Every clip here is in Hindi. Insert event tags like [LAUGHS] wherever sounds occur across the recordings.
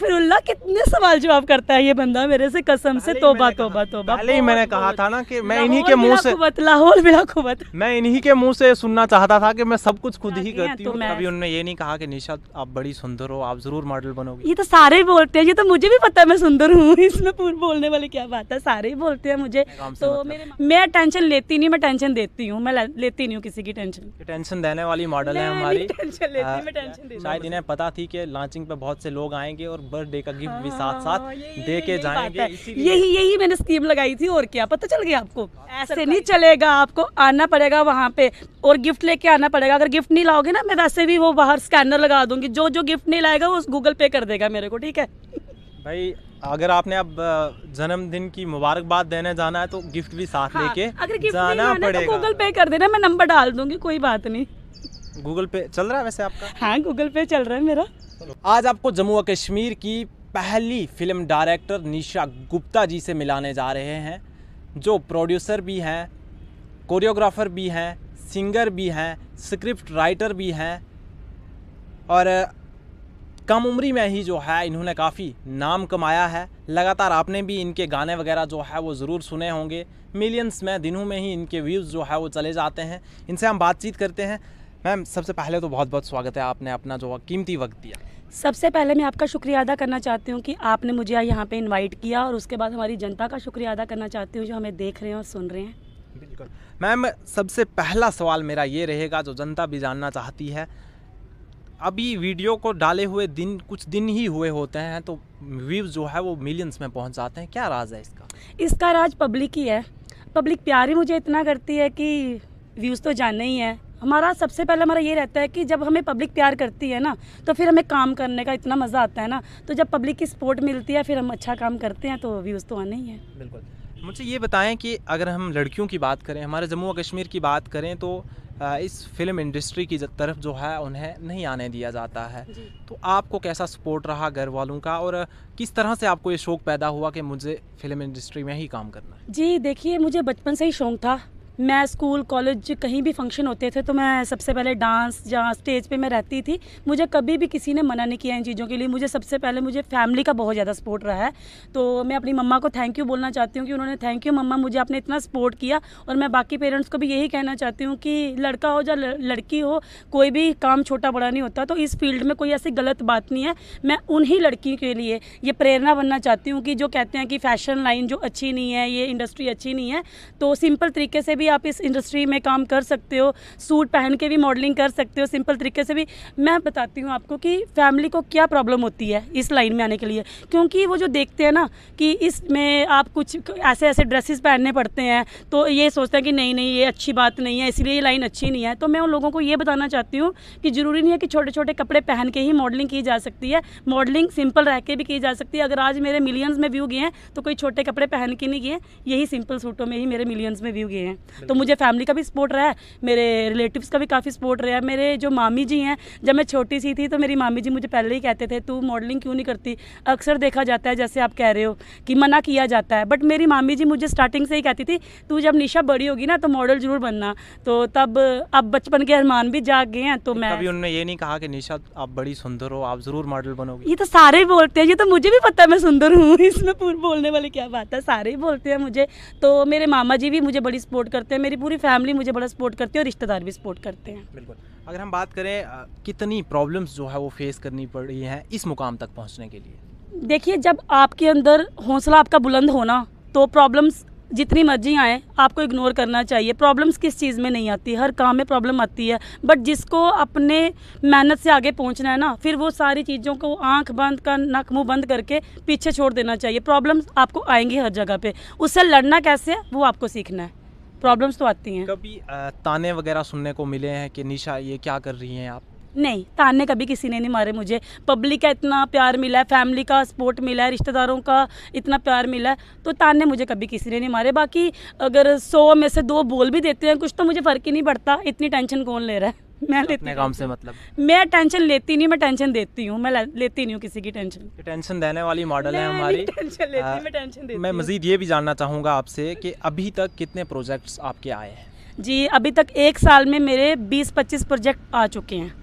फिर उल्ला कितने सवाल जवाब करता है ये बंदा मेरे से कसम से तोबा तोबा तोबा पहले ही मैंने कहा था ना कि मैं इन्हीं के मुंह से लाहौल बिला मैं इन्हीं के मुंह से सुनना चाहता था कि मैं सब कुछ खुद ही करती तो हूँ कभी उनने ये नहीं कहा कि निशा आप बड़ी सुंदर हो आप जरूर मॉडल बनोगी ये तो सारे बोलते हैं ये तो मुझे भी पता है मैं सुंदर हूँ [LAUGHS] इसमें बोलने वाली क्या बात है सारे ही बोलते हैं मुझे तो मतलब- मैं टेंशन लेती नहीं मैं टेंशन देती हूँ मैं लेती नहीं हूँ किसी की टेंशन टेंशन देने वाली मॉडल है हमारी हाँ, शायद इन्हें पता थी कि लॉन्चिंग पे बहुत से लोग आएंगे और बर्थडे का गिफ्ट भी साथ साथ हाँ, दे के जाएंगे यही यही मैंने स्कीम लगाई थी और क्या पता चल गया आपको ऐसे तो नहीं चलेगा आपको आना पड़ेगा वहाँ पे और गिफ्ट लेके आना पड़ेगा अगर गिफ्ट नहीं लाओगे ना मैं वैसे भी वो बाहर स्कैनर लगा दूंगी जो जो गिफ्ट नहीं लाएगा वो गूगल पे कर देगा मेरे को ठीक है भाई अगर आपने अब जन्मदिन की मुबारकबाद देने जाना है तो गिफ्ट भी साथ हाँ, लेके जाना तो पड़ेगा गूगल पे कर देना मैं नंबर डाल दूंगी कोई बात नहीं गूगल पे चल रहा है वैसे आपका हाँ गूगल पे चल रहा है मेरा आज आपको जम्मू और कश्मीर की पहली फिल्म डायरेक्टर निशा गुप्ता जी से मिलाने जा रहे हैं जो प्रोड्यूसर भी हैं कोरियोग्राफर भी हैं सिंगर भी हैं स्क्रिप्ट राइटर भी हैं और कम उम्री में ही जो है इन्होंने काफ़ी नाम कमाया है लगातार आपने भी इनके गाने वगैरह जो है वो ज़रूर सुने होंगे मिलियंस में दिनों में ही इनके व्यूज़ जो है वो चले जाते हैं इनसे हम बातचीत करते हैं मैम सबसे पहले तो बहुत बहुत स्वागत है आपने अपना जो कीमती वक्त दिया सबसे पहले मैं आपका शुक्रिया अदा करना चाहती हूँ कि आपने मुझे यहाँ पे इनवाइट किया और उसके बाद हमारी जनता का शुक्रिया अदा करना चाहती हूँ जो हमें देख रहे हैं और सुन रहे हैं बिल्कुल मैम सबसे पहला सवाल मेरा ये रहेगा जो जनता भी जानना चाहती है अभी वीडियो को डाले हुए दिन कुछ दिन ही हुए होते हैं तो व्यूज़ जो है वो मिलियंस में पहुँच जाते हैं क्या राज है इसका इसका राज पब्लिक ही है पब्लिक प्यार ही मुझे इतना करती है कि व्यूज़ तो जाने ही है हमारा सबसे पहले हमारा ये रहता है कि जब हमें पब्लिक प्यार करती है ना तो फिर हमें काम करने का इतना मज़ा आता है ना तो जब पब्लिक की सपोर्ट मिलती है फिर हम अच्छा काम करते हैं तो व्यूज़ तो आना ही है बिल्कुल मुझे ये बताएं कि अगर हम लड़कियों की बात करें हमारे जम्मू कश्मीर की बात करें तो इस फिल्म इंडस्ट्री की तरफ जो है उन्हें नहीं आने दिया जाता है तो आपको कैसा सपोर्ट रहा घर वालों का और किस तरह से आपको ये शौक़ पैदा हुआ कि मुझे फिल्म इंडस्ट्री में ही काम करना है जी देखिए मुझे बचपन से ही शौक़ था मैं स्कूल कॉलेज कहीं भी फंक्शन होते थे तो मैं सबसे पहले डांस या स्टेज पे मैं रहती थी मुझे कभी भी किसी ने मना नहीं किया इन चीज़ों के लिए मुझे सबसे पहले मुझे फैमिली का बहुत ज़्यादा सपोर्ट रहा है तो मैं अपनी मम्मा को थैंक यू बोलना चाहती हूँ कि उन्होंने थैंक यू मम्मा मुझे आपने इतना सपोर्ट किया और मैं बाकी पेरेंट्स को भी यही कहना चाहती हूँ कि लड़का हो या लड़की हो कोई भी काम छोटा बड़ा नहीं होता तो इस फील्ड में कोई ऐसी गलत बात नहीं है मैं उन्हीं लड़कियों के लिए ये प्रेरणा बनना चाहती हूँ कि जो कहते हैं कि फैशन लाइन जो अच्छी नहीं है ये इंडस्ट्री अच्छी नहीं है तो सिंपल तरीके से भी आप इस इंडस्ट्री में काम कर सकते हो सूट पहन के भी मॉडलिंग कर सकते हो सिंपल तरीके से भी मैं बताती हूँ आपको कि फैमिली को क्या प्रॉब्लम होती है इस लाइन में आने के लिए क्योंकि वो जो देखते हैं ना कि इसमें आप कुछ ऐसे ऐसे ड्रेसेस पहनने पड़ते हैं तो ये सोचते हैं कि नहीं नहीं ये अच्छी बात नहीं है इसलिए ये लाइन अच्छी नहीं है तो मैं उन लोगों को ये बताना चाहती हूँ कि ज़रूरी नहीं है कि छोटे छोटे कपड़े पहन के ही मॉडलिंग की जा सकती है मॉडलिंग सिंपल रह के भी की जा सकती है अगर आज मेरे मिलियंस में व्यू गए हैं तो कोई छोटे कपड़े पहन के नहीं गए यही सिंपल सूटों में ही मेरे मिलियंस में व्यू गए हैं तो मुझे फैमिली का भी सपोर्ट रहा है मेरे रिलेटिव्स का भी काफ़ी सपोर्ट रहा है मेरे जो मामी जी हैं जब मैं छोटी सी थी तो मेरी मामी जी मुझे पहले ही कहते थे तू मॉडलिंग क्यों नहीं करती अक्सर देखा जाता है जैसे आप कह रहे हो कि मना किया जाता है बट मेरी मामी जी मुझे स्टार्टिंग से ही कहती थी तू जब निशा बड़ी होगी ना तो मॉडल जरूर बनना तो तब अब बचपन के अरमान भी जाग गए हैं तो, तो मैं अभी उन्होंने ये नहीं कहा कि निशा आप बड़ी सुंदर हो आप जरूर मॉडल बनोगे ये तो सारे बोलते हैं ये तो मुझे भी पता है मैं सुंदर हूँ इसमें बोलने वाली क्या बात है सारे ही बोलते हैं मुझे तो मेरे मामा जी भी मुझे बड़ी सपोर्ट करते करते हैं मेरी पूरी फैमिली मुझे बड़ा सपोर्ट करती है और रिश्तेदार भी सपोर्ट करते हैं बिल्कुल अगर हम बात करें कितनी प्रॉब्लम्स जो है वो फेस करनी पड़ रही हैं इस मुकाम तक पहुँचने के लिए देखिए जब आपके अंदर हौसला आपका बुलंद होना तो प्रॉब्लम्स जितनी मर्जी आए आपको इग्नोर करना चाहिए प्रॉब्लम्स किस चीज़ में नहीं आती हर काम में प्रॉब्लम आती है बट जिसको अपने मेहनत से आगे पहुंचना है ना फिर वो सारी चीज़ों को आंख बंद कर नक मुंह बंद करके पीछे छोड़ देना चाहिए प्रॉब्लम्स आपको आएंगी हर जगह पे उससे लड़ना कैसे है वो आपको सीखना है प्रॉब्लम्स तो आती हैं कभी ताने वगैरह सुनने को मिले हैं कि निशा ये क्या कर रही हैं आप नहीं ताने कभी किसी ने नहीं मारे मुझे पब्लिक का इतना प्यार मिला है फैमिली का सपोर्ट मिला है रिश्तेदारों का इतना प्यार मिला है तो ताने मुझे कभी किसी ने नहीं मारे बाकी अगर सौ में से दो बोल भी देते हैं कुछ तो मुझे फ़र्क ही नहीं पड़ता इतनी टेंशन कौन ले रहा है [LAUGHS] मैं लेती काम से मतलब मैं टेंशन लेती नहीं मैं टेंशन देती हूँ मैं लेती नहीं हूँ किसी की टेंशन टेंशन देने वाली मॉडल है हमारी टेंशन लेती हाँ। मैं टेंशन देती मैं मजीद ये भी जानना चाहूँगा आपसे कि अभी तक कितने प्रोजेक्ट्स आपके आए हैं जी अभी तक एक साल में मेरे 20-25 प्रोजेक्ट आ चुके हैं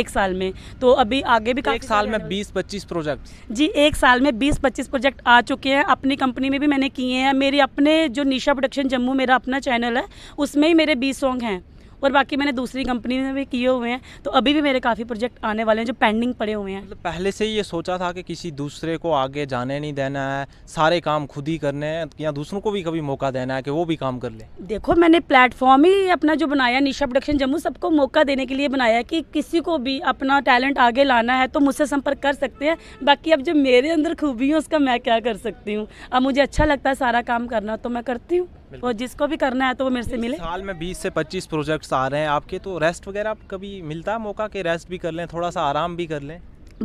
एक साल में तो अभी आगे भी एक साल में 20-25 प्रोजेक्ट जी एक साल में 20-25 प्रोजेक्ट आ चुके हैं अपनी कंपनी में भी मैंने किए हैं मेरे अपने जो निशा प्रोडक्शन जम्मू मेरा अपना चैनल है उसमें ही मेरे 20 सॉन्ग हैं और बाकी मैंने दूसरी कंपनी में भी किए हुए हैं तो अभी भी मेरे काफ़ी प्रोजेक्ट आने वाले हैं जो पेंडिंग पड़े हुए हैं मतलब पहले से ही ये सोचा था कि किसी दूसरे को आगे जाने नहीं देना है सारे काम खुद ही करने हैं या दूसरों को भी कभी मौका देना है कि वो भी काम कर ले देखो मैंने प्लेटफॉर्म ही अपना जो बनाया निशा प्रोडक्शन जम्मू सबको मौका देने के लिए बनाया कि किसी को भी अपना टैलेंट आगे लाना है तो मुझसे संपर्क कर सकते हैं बाकी अब जो मेरे अंदर खूबी है उसका मैं क्या कर सकती हूँ अब मुझे अच्छा लगता है सारा काम करना तो मैं करती हूँ वो जिसको भी करना है तो वो मेरे से मिले साल में 20 से 25 प्रोजेक्ट्स आ रहे हैं आपके तो रेस्ट वगैरह आप कभी मिलता है मौका कि रेस्ट भी कर लें थोड़ा सा आराम भी कर लें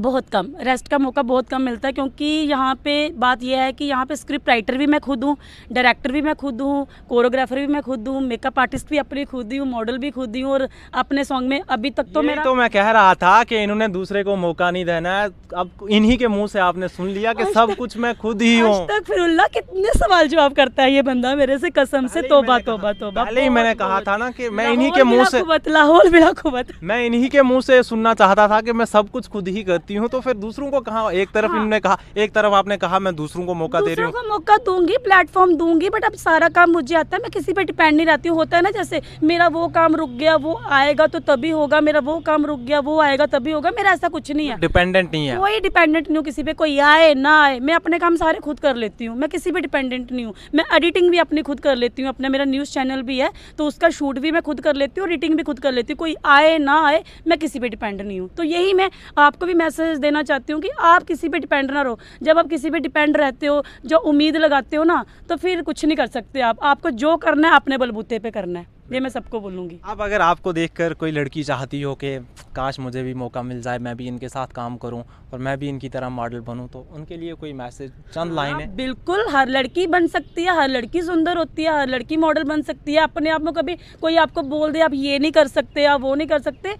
बहुत कम रेस्ट का मौका बहुत कम मिलता है क्योंकि यहाँ पे बात यह है कि यहाँ पे स्क्रिप्ट राइटर भी मैं खुद हूँ डायरेक्टर भी मैं खुद हूँ कोरियोग्राफर भी मैं खुद हूँ मेकअप आर्टिस्ट भी अपनी खुद ही हूँ मॉडल भी खुद ही हूँ और अपने सॉन्ग में अभी तक तो मेरा तो मैं कह रहा था कि इन्होंने दूसरे को मौका नहीं देना है अब इन्हीं के मुँह से आपने सुन लिया कि सब कुछ मैं खुद ही हूँ तक फिर कितने सवाल जवाब करता है ये बंदा मेरे से कसम से तोबा तोबा तोबा पहले ही मैंने कहा था ना कि मैं इन्हीं के मुँह से लाहौल मैं इन्हीं के मुँह से सुनना चाहता था कि मैं सब कुछ खुद ही करती हूँ तो फिर दूसरों को कहा एक तरफ हाँ। इन्होंने कहा एक तरफ आपने कहा मैं दूसरों को मौका दे रही हूँ मौका दूंगी प्लेटफॉर्म दूंगी बट अब सारा काम मुझे आता है मैं किसी पर डिपेंड नहीं रहती हूँ होता है ना जैसे मेरा वो काम रुक गया वो आएगा तो तभी होगा मेरा वो काम रुक गया वो आएगा तभी होगा मेरा ऐसा कुछ नहीं है डिपेंडेंट नहीं है कोई डिपेंडेंट नहीं हूँ किसी पे कोई आए ना आए मैं अपने काम सारे खुद कर लेती हूँ मैं किसी पे डिपेंडेंट नहीं हूँ मैं एडिटिंग भी अपनी खुद कर लेती हूँ अपना मेरा न्यूज़ चैनल भी है तो उसका शूट भी मैं खुद कर लेती हूँ एडिटिंग भी खुद कर लेती हूँ कोई आए ना आए मैं किसी पे डिपेंड नहीं हूँ तो यही मैं आपको भी मैसेज मैसेज देना चाहती हूँ कि आप किसी पे डिपेंड ना रहो जब आप किसी पे डिपेंड रहते हो जो उम्मीद लगाते हो ना तो फिर कुछ नहीं कर सकते आप आपको जो करना है अपने बलबूते पे करना है ये मैं सबको बोलूँगी अब अगर आपको देखकर कोई लड़की चाहती हो कि काश मुझे भी मौका मिल जाए मैं भी इनके साथ काम करूँ और मैं भी इनकी तरह मॉडल बनूँ तो उनके लिए कोई मैसेज चंद हाँ, लाइन है बिल्कुल हर लड़की बन सकती है हर लड़की सुंदर होती है हर लड़की मॉडल बन सकती है अपने आप में कभी कोई आपको बोल दे आप ये नहीं कर सकते आप वो नहीं कर सकते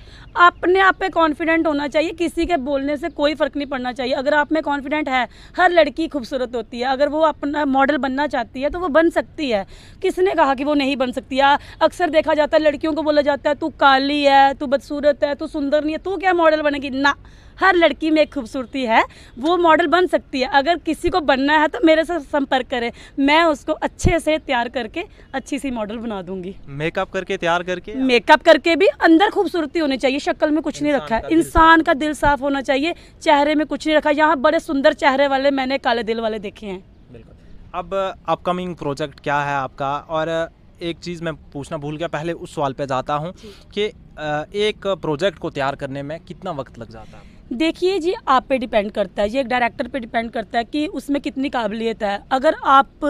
अपने आप पे कॉन्फिडेंट होना चाहिए किसी के बोलने से कोई फ़र्क नहीं पड़ना चाहिए अगर आप में कॉन्फिडेंट है हर लड़की खूबसूरत होती है अगर वो अपना मॉडल बनना चाहती है तो वो बन सकती है किसने कहा कि वो नहीं बन सकती है अक्सर देखा जाता है लड़कियों को बोला जाता है तू काली है तू बदसूरत है तू सुंदर नहीं है तू क्या मॉडल बनेगी ना हर लड़की में एक खूबसूरती है वो मॉडल बन सकती है अगर किसी को बनना है तो मेरे से संपर्क करें मैं उसको अच्छे से तैयार करके अच्छी सी मॉडल बना दूंगी मेकअप करके तैयार करके मेकअप करके भी अंदर खूबसूरती होनी चाहिए शक्ल में कुछ नहीं रखा है इंसान का दिल साफ होना चाहिए चेहरे में कुछ नहीं रखा यहाँ बड़े सुंदर चेहरे वाले मैंने काले दिल वाले देखे हैं अब अपकमिंग प्रोजेक्ट क्या है आपका और एक चीज़ मैं पूछना भूल गया पहले उस सवाल पे जाता हूँ कि एक प्रोजेक्ट को तैयार करने में कितना वक्त लग जाता है देखिए जी आप पे डिपेंड करता है ये एक डायरेक्टर पे डिपेंड करता है कि उसमें कितनी काबिलियत है अगर आप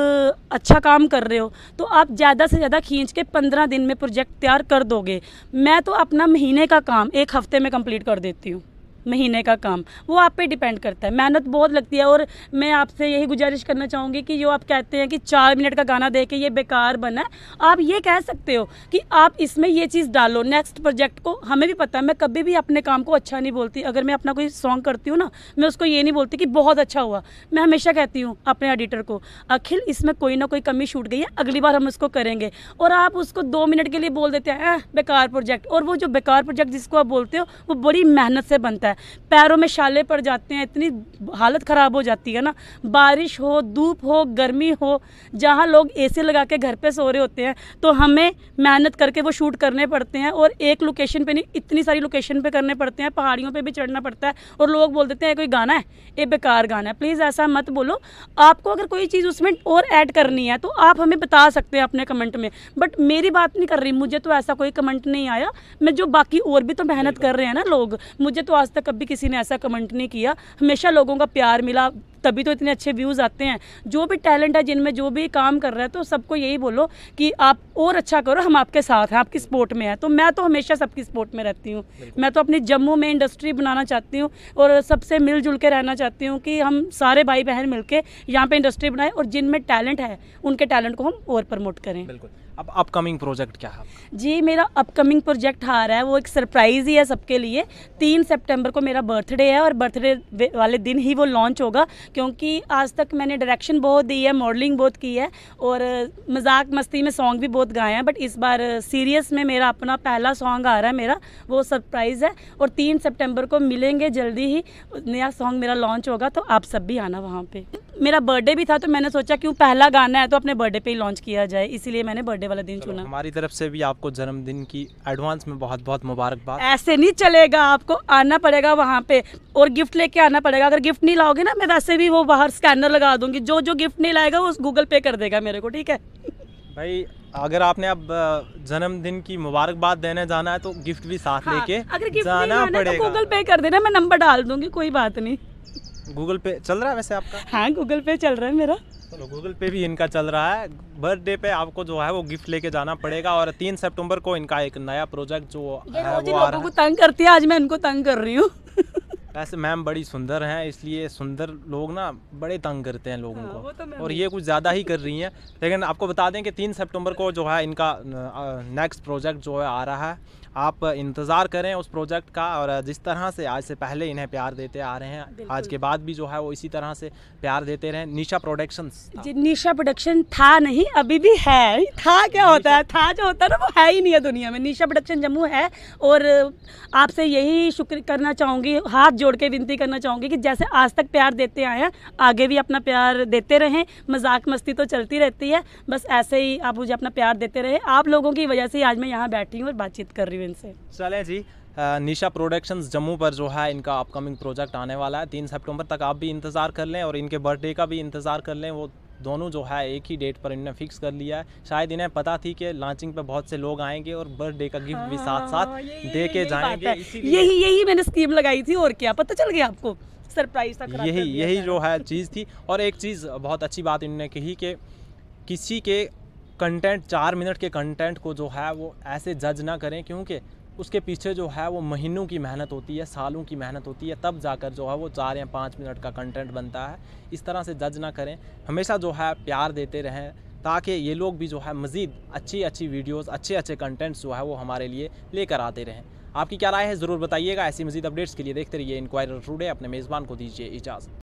अच्छा काम कर रहे हो तो आप ज़्यादा से ज़्यादा खींच के पंद्रह दिन में प्रोजेक्ट तैयार कर दोगे मैं तो अपना महीने का काम एक हफ्ते में कंप्लीट कर देती हूँ महीने का काम वो आप पे डिपेंड करता है मेहनत बहुत लगती है और मैं आपसे यही गुजारिश करना चाहूँगी कि जो आप कहते हैं कि चार मिनट का गाना दे के ये बेकार बना है आप ये कह सकते हो कि आप इसमें ये चीज़ डालो नेक्स्ट प्रोजेक्ट को हमें भी पता है मैं कभी भी अपने काम को अच्छा नहीं बोलती अगर मैं अपना कोई सॉन्ग करती हूँ ना मैं उसको ये नहीं बोलती कि बहुत अच्छा हुआ मैं हमेशा कहती हूँ अपने एडिटर को अखिल इसमें कोई ना कोई कमी छूट गई है अगली बार हम उसको करेंगे और आप उसको दो मिनट के लिए बोल देते हैं बेकार प्रोजेक्ट और वो जो बेकार प्रोजेक्ट जिसको आप बोलते हो वो बड़ी मेहनत से बनता है पैरों में शाले पड़ जाते हैं इतनी हालत ख़राब हो जाती है ना बारिश हो धूप हो गर्मी हो जहाँ लोग एसी लगा के घर पे सो रहे होते हैं तो हमें मेहनत करके वो शूट करने पड़ते हैं और एक लोकेशन पे नहीं इतनी सारी लोकेशन पे करने पड़ते हैं पहाड़ियों पे भी चढ़ना पड़ता है और लोग बोल देते हैं कोई गाना है ये बेकार गाना है प्लीज़ ऐसा मत बोलो आपको अगर कोई चीज़ उसमें और ऐड करनी है तो आप हमें बता सकते हैं अपने कमेंट में बट मेरी बात नहीं कर रही मुझे तो ऐसा कोई कमेंट नहीं आया मैं जो बाकी और भी तो मेहनत कर रहे हैं ना लोग मुझे तो आज तक कभी किसी ने ऐसा कमेंट नहीं किया हमेशा लोगों का प्यार मिला तभी तो इतने अच्छे व्यूज़ आते हैं जो भी टैलेंट है जिनमें जो भी काम कर रहा है तो सबको यही बोलो कि आप और अच्छा करो हम आपके साथ हैं आपकी सपोर्ट में हैं तो मैं तो हमेशा सबकी सपोर्ट में रहती हूँ मैं तो अपनी जम्मू में इंडस्ट्री बनाना चाहती हूँ और सबसे मिलजुल के रहना चाहती हूँ कि हम सारे भाई बहन मिल के यहाँ पर इंडस्ट्री बनाएं और जिनमें टैलेंट है उनके टैलेंट को हम और प्रमोट करें बिल्कुल अब अपकमिंग प्रोजेक्ट क्या है जी मेरा अपकमिंग प्रोजेक्ट आ रहा है वो एक सरप्राइज़ ही है सबके लिए तीन सितंबर को मेरा बर्थडे है और बर्थडे वाले दिन ही वो लॉन्च होगा क्योंकि आज तक मैंने डायरेक्शन बहुत दी है मॉडलिंग बहुत की है और मजाक मस्ती में सॉन्ग भी बहुत गाए हैं बट इस बार सीरियस में मेरा अपना पहला सॉन्ग आ रहा है मेरा वो सरप्राइज़ है और तीन सितंबर को मिलेंगे जल्दी ही नया सॉन्ग मेरा लॉन्च होगा तो आप सब भी आना वहाँ पर मेरा बर्थडे भी था तो मैंने सोचा क्यों पहला गाना है तो अपने बर्थडे पर ही लॉन्च किया जाए इसीलिए मैंने बर्थडे वाला दिन चुना हमारी तरफ से भी आपको जन्मदिन की एडवांस में बहुत बहुत मुबारकबाद ऐसे नहीं चलेगा आपको आना पड़ेगा वहाँ पे और गिफ्ट लेके आना पड़ेगा अगर गिफ्ट नहीं लाओगे ना मैं वैसे भी भी वो बाहर स्कैनर लगा दूंगी जो जो गिफ्ट नहीं लाएगा वो गूगल पे कर देगा मेरे को ठीक है भाई अगर आपने अब जन्मदिन की मुबारकबाद देने जाना है तो गिफ्ट भी साथ हाँ, लेके अगर गिफ्ट जाना नहीं तो पड़ेगा तो गूगल पे कर देना मैं नंबर डाल दूंगी कोई बात नहीं गूगल पे चल रहा है वैसे आपका हाँ गूगल पे चल रहा है मेरा चलो गूगल पे भी इनका चल रहा है बर्थडे पे आपको जो है वो गिफ्ट लेके जाना पड़ेगा और तीन सितंबर को इनका एक नया प्रोजेक्ट जो है वो तंग करती है आज मैं इनको तंग कर रही हूँ वैसे मैम बड़ी सुंदर हैं इसलिए सुंदर लोग ना बड़े तंग करते हैं लोगों हाँ, को तो और ये कुछ ज़्यादा ही कर रही हैं लेकिन आपको बता दें कि तीन सितंबर को जो है इनका नेक्स्ट प्रोजेक्ट जो है आ रहा है आप इंतज़ार करें उस प्रोजेक्ट का और जिस तरह से आज से पहले इन्हें प्यार देते आ रहे हैं आज के बाद भी जो है वो इसी तरह से प्यार देते रहें निशा प्रोडक्शंस निशा प्रोडक्शन था नहीं अभी भी है था क्या होता है था जो होता है ना वो है ही नहीं है दुनिया में निशा प्रोडक्शन जम्मू है और आपसे यही शुक्र करना चाहूँगी हाथ जोड़ के विनती करना चाहूँगी कि जैसे आज तक प्यार देते आए हैं आगे भी अपना प्यार देते रहें मजाक मस्ती तो चलती रहती है बस ऐसे ही आप मुझे अपना प्यार देते रहे आप लोगों की वजह से आज मैं यहाँ बैठी हूँ और बातचीत कर रही हूँ एक्सपीरियंस है चले जी निशा प्रोडक्शंस जम्मू पर जो है इनका अपकमिंग प्रोजेक्ट आने वाला है तीन सितंबर तक आप भी इंतज़ार कर लें और इनके बर्थडे का भी इंतज़ार कर लें वो दोनों जो है एक ही डेट पर इन्हें फिक्स कर लिया है शायद इन्हें पता थी कि लॉन्चिंग पे बहुत से लोग आएंगे और बर्थडे का गिफ्ट भी साथ साथ दे के जाएंगे यही यही मैंने स्कीम लगाई थी और क्या पता चल गया आपको सरप्राइज था यही यही जो है चीज़ थी और एक चीज़ बहुत अच्छी बात इन्होंने कही कि किसी के कंटेंट चार मिनट के कंटेंट को जो है वो ऐसे जज ना करें क्योंकि उसके पीछे जो है वो महीनों की मेहनत होती है सालों की मेहनत होती है तब जाकर जो है वो चार या पाँच मिनट का कंटेंट बनता है इस तरह से जज ना करें हमेशा जो है प्यार देते रहें ताकि ये लोग भी जो है मज़ीद अच्छी अच्छी वीडियोस अच्छे अच्छे कंटेंट्स जो है वो हमारे लिए लेकर आते रहें आपकी क्या राय है ज़रूर बताइएगा ऐसी मजीद अपडेट्स के लिए देखते रहिए इंक्वायर टूडे अपने मेज़बान को दीजिए इजाज़त